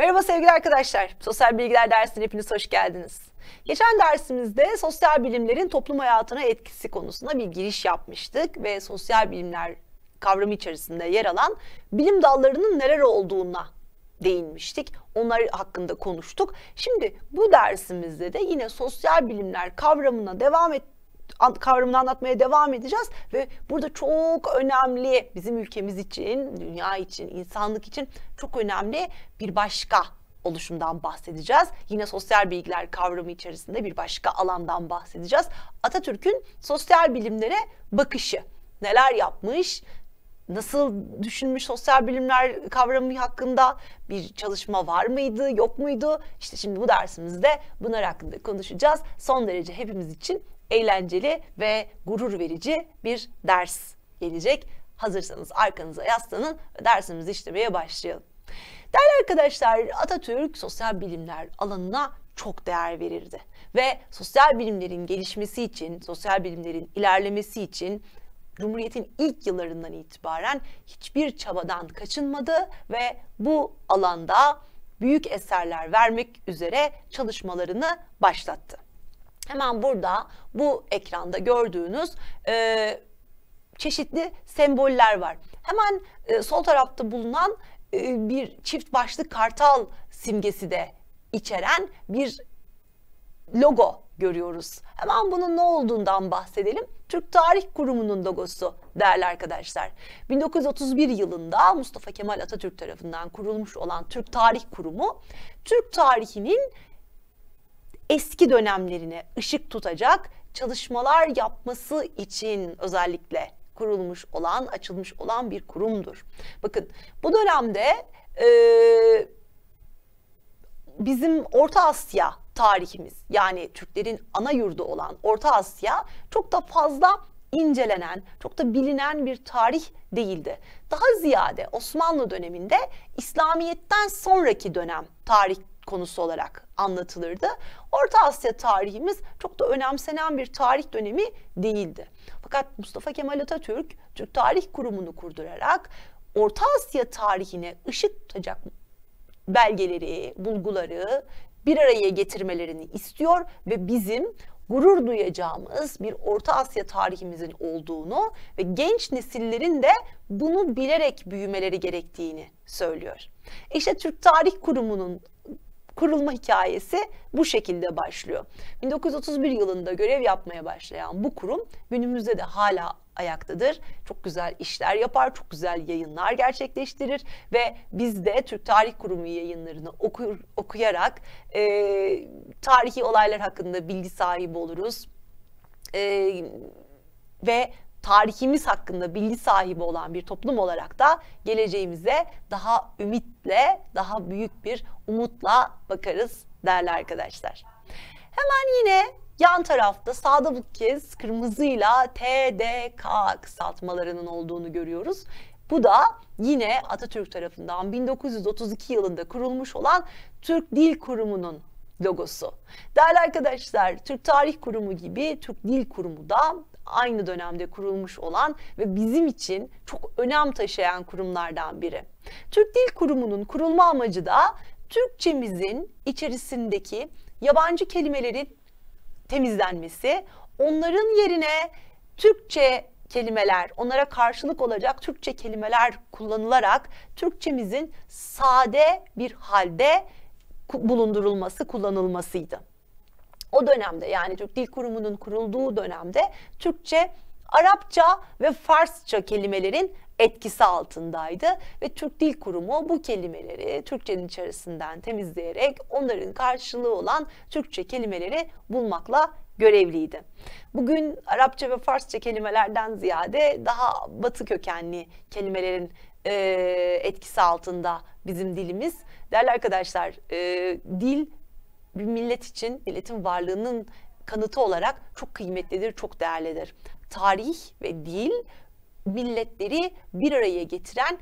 Merhaba sevgili arkadaşlar. Sosyal Bilgiler dersine hepiniz hoş geldiniz. Geçen dersimizde sosyal bilimlerin toplum hayatına etkisi konusunda bir giriş yapmıştık ve sosyal bilimler kavramı içerisinde yer alan bilim dallarının neler olduğuna değinmiştik. Onlar hakkında konuştuk. Şimdi bu dersimizde de yine sosyal bilimler kavramına devam et kavramını anlatmaya devam edeceğiz ve burada çok önemli bizim ülkemiz için, dünya için, insanlık için çok önemli bir başka oluşumdan bahsedeceğiz. Yine sosyal bilgiler kavramı içerisinde bir başka alandan bahsedeceğiz. Atatürk'ün sosyal bilimlere bakışı. Neler yapmış, nasıl düşünmüş sosyal bilimler kavramı hakkında bir çalışma var mıydı, yok muydu? İşte şimdi bu dersimizde bunlar hakkında konuşacağız. Son derece hepimiz için eğlenceli ve gurur verici bir ders gelecek. Hazırsanız arkanıza yaslanın ve dersimizi işlemeye başlayalım. Değerli arkadaşlar Atatürk sosyal bilimler alanına çok değer verirdi. Ve sosyal bilimlerin gelişmesi için, sosyal bilimlerin ilerlemesi için Cumhuriyet'in ilk yıllarından itibaren hiçbir çabadan kaçınmadı ve bu alanda büyük eserler vermek üzere çalışmalarını başlattı. Hemen burada bu ekranda gördüğünüz e, çeşitli semboller var. Hemen e, sol tarafta bulunan e, bir çift başlı kartal simgesi de içeren bir logo görüyoruz. Hemen bunun ne olduğundan bahsedelim. Türk Tarih Kurumu'nun logosu değerli arkadaşlar. 1931 yılında Mustafa Kemal Atatürk tarafından kurulmuş olan Türk Tarih Kurumu, Türk tarihinin eski dönemlerine ışık tutacak çalışmalar yapması için özellikle kurulmuş olan, açılmış olan bir kurumdur. Bakın bu dönemde e, bizim Orta Asya tarihimiz yani Türklerin ana yurdu olan Orta Asya çok da fazla incelenen, çok da bilinen bir tarih değildi. Daha ziyade Osmanlı döneminde İslamiyet'ten sonraki dönem tarih konusu olarak anlatılırdı. Orta Asya tarihimiz çok da önemsenen bir tarih dönemi değildi. Fakat Mustafa Kemal Atatürk Türk Tarih Kurumu'nu kurdurarak Orta Asya tarihine ışık tutacak belgeleri, bulguları bir araya getirmelerini istiyor ve bizim gurur duyacağımız bir Orta Asya tarihimizin olduğunu ve genç nesillerin de bunu bilerek büyümeleri gerektiğini söylüyor. İşte Türk Tarih Kurumu'nun kurulma hikayesi bu şekilde başlıyor. 1931 yılında görev yapmaya başlayan bu kurum günümüzde de hala ayaktadır. Çok güzel işler yapar, çok güzel yayınlar gerçekleştirir ve biz de Türk Tarih Kurumu yayınlarını okur, okuyarak e, tarihi olaylar hakkında bilgi sahibi oluruz. E, ve tarihimiz hakkında bilgi sahibi olan bir toplum olarak da geleceğimize daha ümitle, daha büyük bir umutla bakarız değerli arkadaşlar. Hemen yine yan tarafta sağda bu kez kırmızıyla TDK kısaltmalarının olduğunu görüyoruz. Bu da yine Atatürk tarafından 1932 yılında kurulmuş olan Türk Dil Kurumu'nun logosu. Değerli arkadaşlar, Türk Tarih Kurumu gibi Türk Dil Kurumu da aynı dönemde kurulmuş olan ve bizim için çok önem taşıyan kurumlardan biri. Türk Dil Kurumu'nun kurulma amacı da Türkçemizin içerisindeki yabancı kelimelerin temizlenmesi, onların yerine Türkçe kelimeler, onlara karşılık olacak Türkçe kelimeler kullanılarak Türkçemizin sade bir halde bulundurulması, kullanılmasıydı o dönemde yani Türk Dil Kurumu'nun kurulduğu dönemde Türkçe, Arapça ve Farsça kelimelerin etkisi altındaydı ve Türk Dil Kurumu bu kelimeleri Türkçenin içerisinden temizleyerek onların karşılığı olan Türkçe kelimeleri bulmakla görevliydi. Bugün Arapça ve Farsça kelimelerden ziyade daha batı kökenli kelimelerin e, etkisi altında bizim dilimiz. Değerli arkadaşlar e, dil bir millet için milletin varlığının kanıtı olarak çok kıymetlidir, çok değerlidir. Tarih ve dil milletleri bir araya getiren,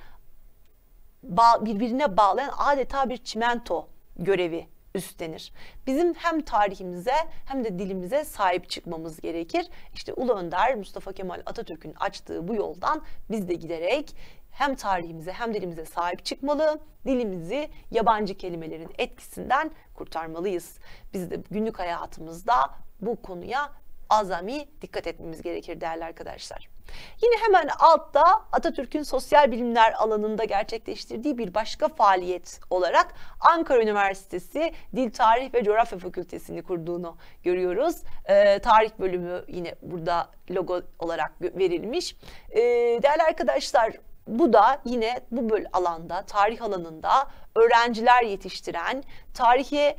birbirine bağlayan adeta bir çimento görevi üstlenir. Bizim hem tarihimize hem de dilimize sahip çıkmamız gerekir. İşte Ulu Önder Mustafa Kemal Atatürk'ün açtığı bu yoldan biz de giderek hem tarihimize hem dilimize sahip çıkmalı, dilimizi yabancı kelimelerin etkisinden kurtarmalıyız. Biz de günlük hayatımızda bu konuya azami dikkat etmemiz gerekir değerli arkadaşlar. Yine hemen altta Atatürk'ün sosyal bilimler alanında gerçekleştirdiği bir başka faaliyet olarak Ankara Üniversitesi Dil Tarih ve Coğrafya Fakültesini kurduğunu görüyoruz. Ee, tarih bölümü yine burada logo olarak verilmiş. Ee, değerli arkadaşlar bu da yine bu böl alanda, tarih alanında öğrenciler yetiştiren, tarihe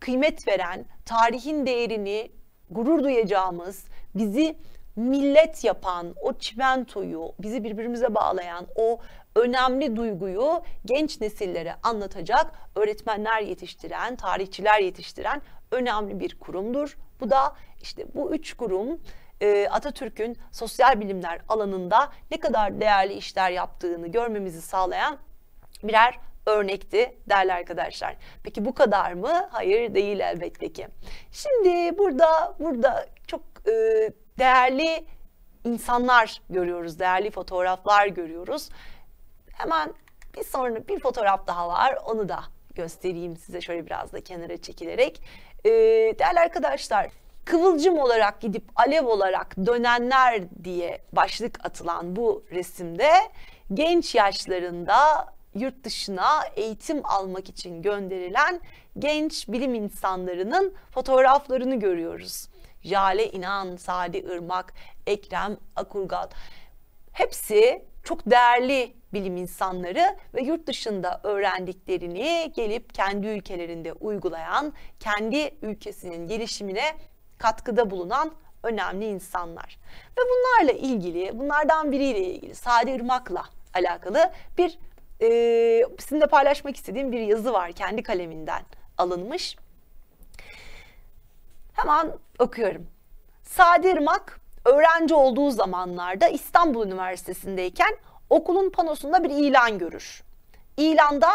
kıymet veren, tarihin değerini gurur duyacağımız, bizi millet yapan, o çimentoyu, bizi birbirimize bağlayan o önemli duyguyu genç nesillere anlatacak öğretmenler yetiştiren, tarihçiler yetiştiren önemli bir kurumdur. Bu da işte bu üç kurum e, Atatürk'ün sosyal bilimler alanında ne kadar değerli işler yaptığını görmemizi sağlayan birer örnekti değerli arkadaşlar. Peki bu kadar mı? Hayır değil elbette ki. Şimdi burada burada çok e, değerli insanlar görüyoruz, değerli fotoğraflar görüyoruz. Hemen bir sonra bir fotoğraf daha var. Onu da göstereyim size şöyle biraz da kenara çekilerek. E, değerli arkadaşlar kıvılcım olarak gidip alev olarak dönenler diye başlık atılan bu resimde genç yaşlarında yurt dışına eğitim almak için gönderilen genç bilim insanlarının fotoğraflarını görüyoruz. Jale İnan, Sadi Irmak, Ekrem Akurgal hepsi çok değerli bilim insanları ve yurt dışında öğrendiklerini gelip kendi ülkelerinde uygulayan, kendi ülkesinin gelişimine katkıda bulunan önemli insanlar. Ve bunlarla ilgili, bunlardan biriyle ilgili Sade Irmak'la alakalı bir e, sizinle paylaşmak istediğim bir yazı var kendi kaleminden alınmış. Hemen okuyorum. Sade Irmak öğrenci olduğu zamanlarda İstanbul Üniversitesi'ndeyken okulun panosunda bir ilan görür. İlanda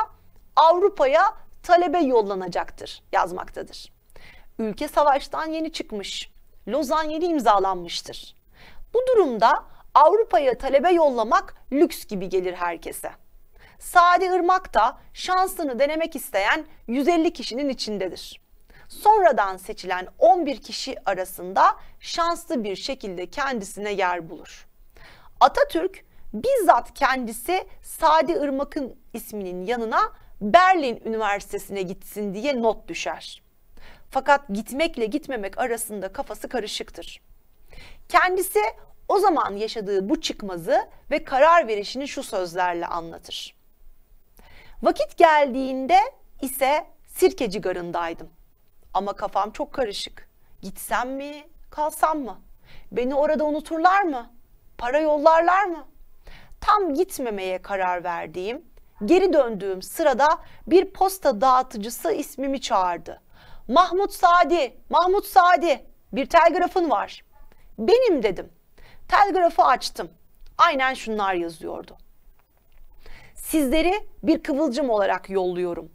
Avrupa'ya talebe yollanacaktır yazmaktadır. Ülke savaştan yeni çıkmış. Lozan yeni imzalanmıştır. Bu durumda Avrupa'ya talebe yollamak lüks gibi gelir herkese. Sadi Irmak da şansını denemek isteyen 150 kişinin içindedir. Sonradan seçilen 11 kişi arasında şanslı bir şekilde kendisine yer bulur. Atatürk bizzat kendisi Sadi Irmak'ın isminin yanına Berlin Üniversitesi'ne gitsin diye not düşer. Fakat gitmekle gitmemek arasında kafası karışıktır. Kendisi o zaman yaşadığı bu çıkmazı ve karar verişini şu sözlerle anlatır. Vakit geldiğinde ise sirkeci garındaydım. Ama kafam çok karışık. Gitsem mi, kalsam mı? Beni orada unuturlar mı? Para yollarlar mı? Tam gitmemeye karar verdiğim, geri döndüğüm sırada bir posta dağıtıcısı ismimi çağırdı. Mahmut Sadi, Mahmut Sadi bir telgrafın var. Benim dedim. Telgrafı açtım. Aynen şunlar yazıyordu. Sizleri bir kıvılcım olarak yolluyorum.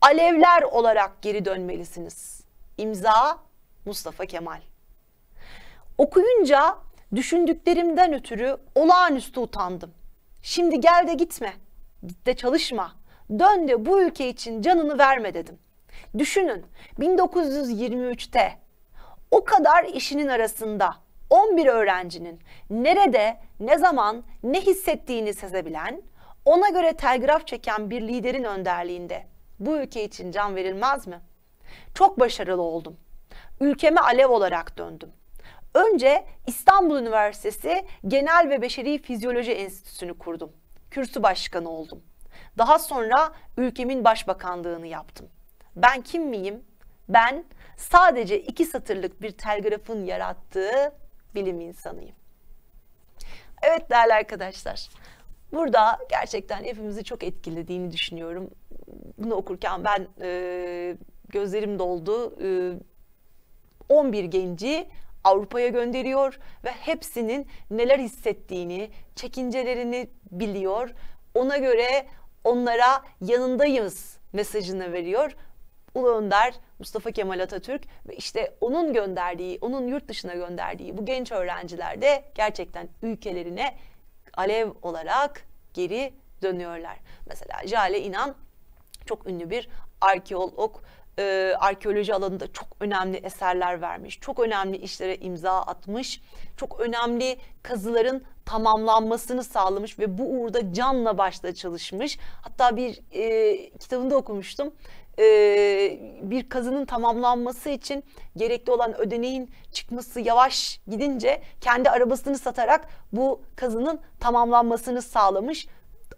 Alevler olarak geri dönmelisiniz. İmza Mustafa Kemal. Okuyunca düşündüklerimden ötürü olağanüstü utandım. Şimdi gel de gitme, git de çalışma, dön de bu ülke için canını verme dedim.'' Düşünün 1923'te o kadar işinin arasında 11 öğrencinin nerede, ne zaman, ne hissettiğini sezebilen, ona göre telgraf çeken bir liderin önderliğinde bu ülke için can verilmez mi? Çok başarılı oldum. Ülkeme alev olarak döndüm. Önce İstanbul Üniversitesi Genel ve Beşeri Fizyoloji Enstitüsü'nü kurdum. Kürsü başkanı oldum. Daha sonra ülkemin başbakanlığını yaptım. Ben kim miyim? Ben sadece iki satırlık bir telgrafın yarattığı bilim insanıyım. Evet değerli arkadaşlar. Burada gerçekten hepimizi çok etkilediğini düşünüyorum. Bunu okurken ben e, gözlerim doldu. E, 11 genci Avrupa'ya gönderiyor ve hepsinin neler hissettiğini, çekincelerini biliyor. Ona göre onlara yanındayız mesajını veriyor Ulu Önder Mustafa Kemal Atatürk ve işte onun gönderdiği, onun yurt dışına gönderdiği bu genç öğrenciler de gerçekten ülkelerine alev olarak geri dönüyorlar. Mesela Jale İnan çok ünlü bir arkeolog, e, arkeoloji alanında çok önemli eserler vermiş, çok önemli işlere imza atmış, çok önemli kazıların tamamlanmasını sağlamış ve bu uğurda canla başla çalışmış. Hatta bir e, kitabında okumuştum. E, bir kazının tamamlanması için gerekli olan ödeneğin çıkması yavaş gidince kendi arabasını satarak bu kazının tamamlanmasını sağlamış.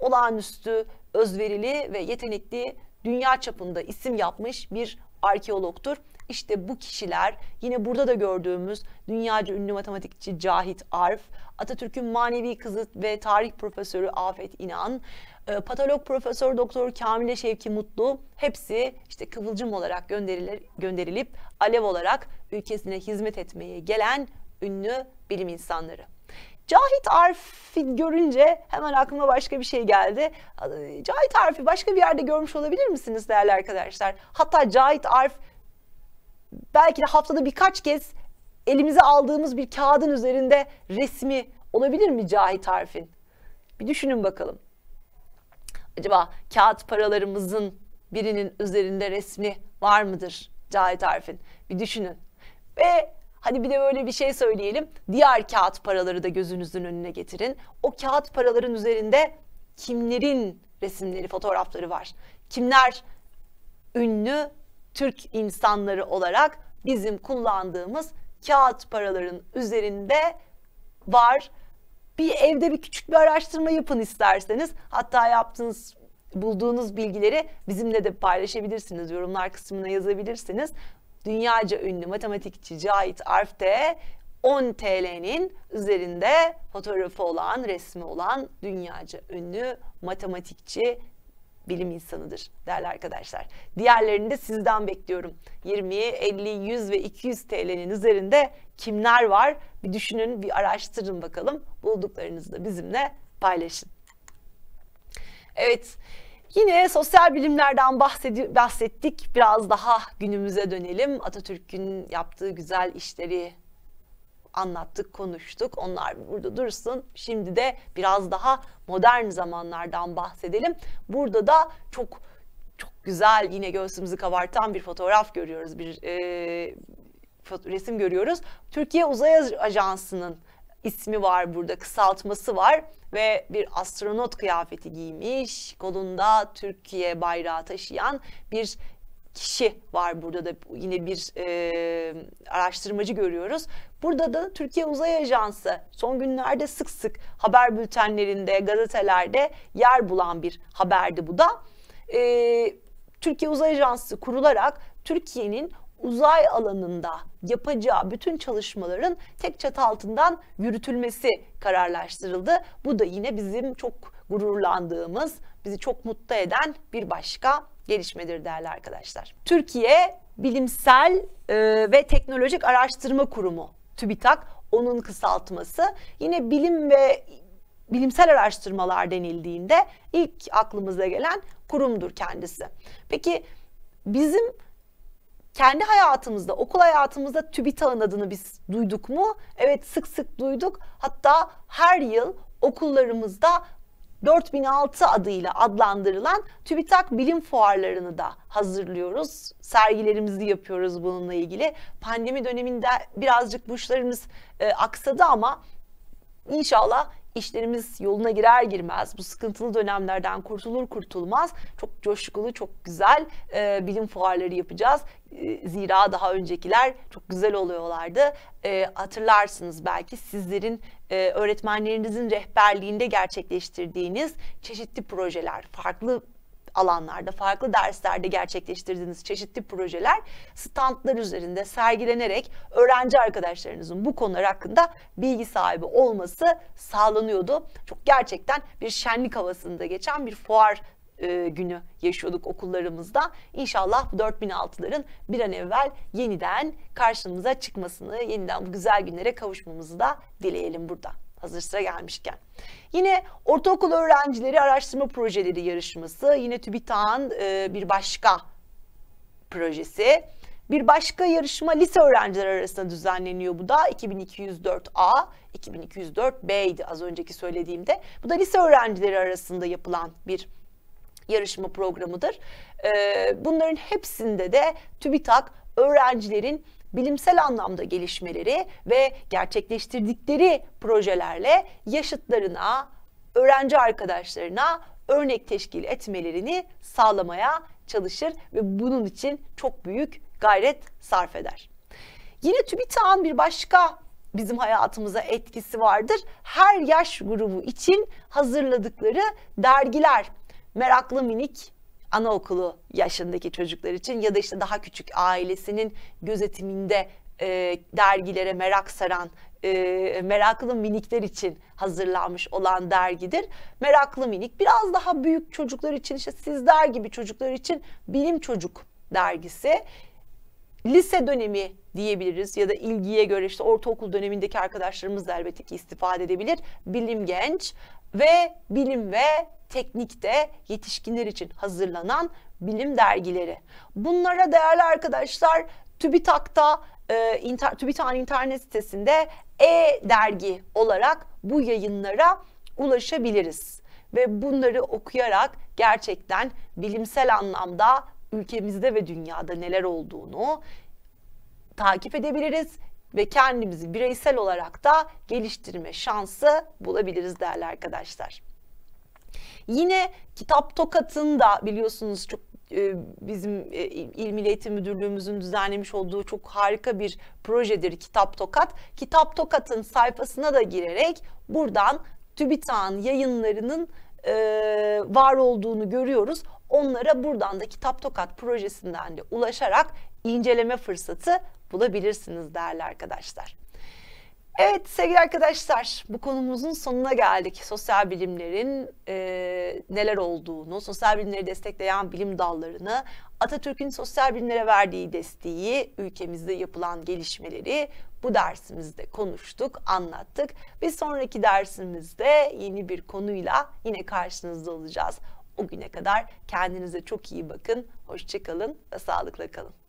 Olağanüstü, özverili ve yetenekli dünya çapında isim yapmış bir arkeologtur. İşte bu kişiler yine burada da gördüğümüz dünyaca ünlü matematikçi Cahit Arf, Atatürk'ün manevi kızı ve tarih profesörü Afet İnan, e, patolog profesör doktor Kamile Şevki Mutlu hepsi işte kıvılcım olarak gönderilir, gönderilip alev olarak ülkesine hizmet etmeye gelen ünlü bilim insanları. Cahit Arf'i görünce hemen aklıma başka bir şey geldi. Cahit Arf'i başka bir yerde görmüş olabilir misiniz değerli arkadaşlar? Hatta Cahit Arf belki de haftada birkaç kez elimize aldığımız bir kağıdın üzerinde resmi olabilir mi Cahit Arif'in? Bir düşünün bakalım. Acaba kağıt paralarımızın birinin üzerinde resmi var mıdır Cahit Arif'in? Bir düşünün. Ve hadi bir de böyle bir şey söyleyelim. Diğer kağıt paraları da gözünüzün önüne getirin. O kağıt paraların üzerinde kimlerin resimleri, fotoğrafları var? Kimler ünlü Türk insanları olarak bizim kullandığımız kağıt paraların üzerinde var. Bir evde bir küçük bir araştırma yapın isterseniz. Hatta yaptığınız bulduğunuz bilgileri bizimle de paylaşabilirsiniz. Yorumlar kısmına yazabilirsiniz. Dünyaca ünlü matematikçi Cahit Arf de 10 TL'nin üzerinde fotoğrafı olan, resmi olan dünyaca ünlü matematikçi bilim insanıdır değerli arkadaşlar. Diğerlerini de sizden bekliyorum. 20, 50, 100 ve 200 TL'nin üzerinde kimler var? Bir düşünün, bir araştırın bakalım. Bulduklarınızı da bizimle paylaşın. Evet. Yine sosyal bilimlerden bahsettik. Biraz daha günümüze dönelim. Atatürk'ün yaptığı güzel işleri anlattık, konuştuk. Onlar burada dursun. Şimdi de biraz daha modern zamanlardan bahsedelim. Burada da çok çok güzel yine göğsümüzü kabartan bir fotoğraf görüyoruz. Bir e, resim görüyoruz. Türkiye Uzay Ajansı'nın ismi var burada, kısaltması var ve bir astronot kıyafeti giymiş, kolunda Türkiye bayrağı taşıyan bir kişi var burada da yine bir e, araştırmacı görüyoruz. Burada da Türkiye Uzay Ajansı son günlerde sık sık haber bültenlerinde, gazetelerde yer bulan bir haberdi bu da. Ee, Türkiye Uzay Ajansı kurularak Türkiye'nin uzay alanında yapacağı bütün çalışmaların tek çatı altından yürütülmesi kararlaştırıldı. Bu da yine bizim çok gururlandığımız, bizi çok mutlu eden bir başka gelişmedir değerli arkadaşlar. Türkiye Bilimsel e, ve Teknolojik Araştırma Kurumu TÜBİTAK onun kısaltması. Yine bilim ve bilimsel araştırmalar denildiğinde ilk aklımıza gelen kurumdur kendisi. Peki bizim kendi hayatımızda, okul hayatımızda TÜBİTAK'ın adını biz duyduk mu? Evet sık sık duyduk. Hatta her yıl okullarımızda 4006 adıyla adlandırılan TÜBİTAK bilim fuarlarını da hazırlıyoruz. Sergilerimizi yapıyoruz bununla ilgili. Pandemi döneminde birazcık bu e, aksadı ama inşallah işlerimiz yoluna girer girmez bu sıkıntılı dönemlerden kurtulur kurtulmaz çok coşkulu çok güzel e, bilim fuarları yapacağız. E, zira daha öncekiler çok güzel oluyorlardı. E, hatırlarsınız belki sizlerin e, öğretmenlerinizin rehberliğinde gerçekleştirdiğiniz çeşitli projeler, farklı alanlarda, farklı derslerde gerçekleştirdiğiniz çeşitli projeler standlar üzerinde sergilenerek öğrenci arkadaşlarınızın bu konular hakkında bilgi sahibi olması sağlanıyordu. Çok gerçekten bir şenlik havasında geçen bir fuar e, günü yaşıyorduk okullarımızda. İnşallah 4006'ların bir an evvel yeniden karşımıza çıkmasını, yeniden bu güzel günlere kavuşmamızı da dileyelim burada hazır sıra gelmişken. Yine ortaokul öğrencileri araştırma projeleri yarışması yine TÜBİTAK'ın e, bir başka projesi. Bir başka yarışma lise öğrenciler arasında düzenleniyor bu da 2204A, 2204B'ydi az önceki söylediğimde. Bu da lise öğrencileri arasında yapılan bir yarışma programıdır. Ee, bunların hepsinde de TÜBİTAK öğrencilerin bilimsel anlamda gelişmeleri ve gerçekleştirdikleri projelerle yaşıtlarına, öğrenci arkadaşlarına örnek teşkil etmelerini sağlamaya çalışır ve bunun için çok büyük gayret sarf eder. Yine TÜBİTAK'ın bir başka bizim hayatımıza etkisi vardır. Her yaş grubu için hazırladıkları dergiler meraklı minik anaokulu yaşındaki çocuklar için ya da işte daha küçük ailesinin gözetiminde e, dergilere merak saran e, meraklı minikler için hazırlanmış olan dergidir. Meraklı minik biraz daha büyük çocuklar için işte sizler gibi çocuklar için bilim çocuk dergisi lise dönemi diyebiliriz ya da ilgiye göre işte ortaokul dönemindeki arkadaşlarımız da elbette ki istifade edebilir. Bilim genç ve bilim ve teknikte yetişkinler için hazırlanan bilim dergileri. Bunlara değerli arkadaşlar TÜBİTAK'ta e, inter, TÜBİTAK'ın internet sitesinde e-dergi olarak bu yayınlara ulaşabiliriz. Ve bunları okuyarak gerçekten bilimsel anlamda ülkemizde ve dünyada neler olduğunu takip edebiliriz ve kendimizi bireysel olarak da geliştirme şansı bulabiliriz değerli arkadaşlar. Yine kitap tokatında biliyorsunuz çok e, bizim e, İl Milli Eğitim Müdürlüğümüzün düzenlemiş olduğu çok harika bir projedir Kitap Tokat. Kitap Tokat'ın sayfasına da girerek buradan TÜBİTAK'ın yayınlarının e, var olduğunu görüyoruz. Onlara buradan da Kitap Tokat projesinden de ulaşarak inceleme fırsatı bulabilirsiniz değerli arkadaşlar. Evet sevgili arkadaşlar bu konumuzun sonuna geldik. Sosyal bilimlerin e, neler olduğunu, sosyal bilimleri destekleyen bilim dallarını, Atatürk'ün sosyal bilimlere verdiği desteği, ülkemizde yapılan gelişmeleri bu dersimizde konuştuk, anlattık. Bir sonraki dersimizde yeni bir konuyla yine karşınızda olacağız. O güne kadar kendinize çok iyi bakın, hoşçakalın ve sağlıkla kalın.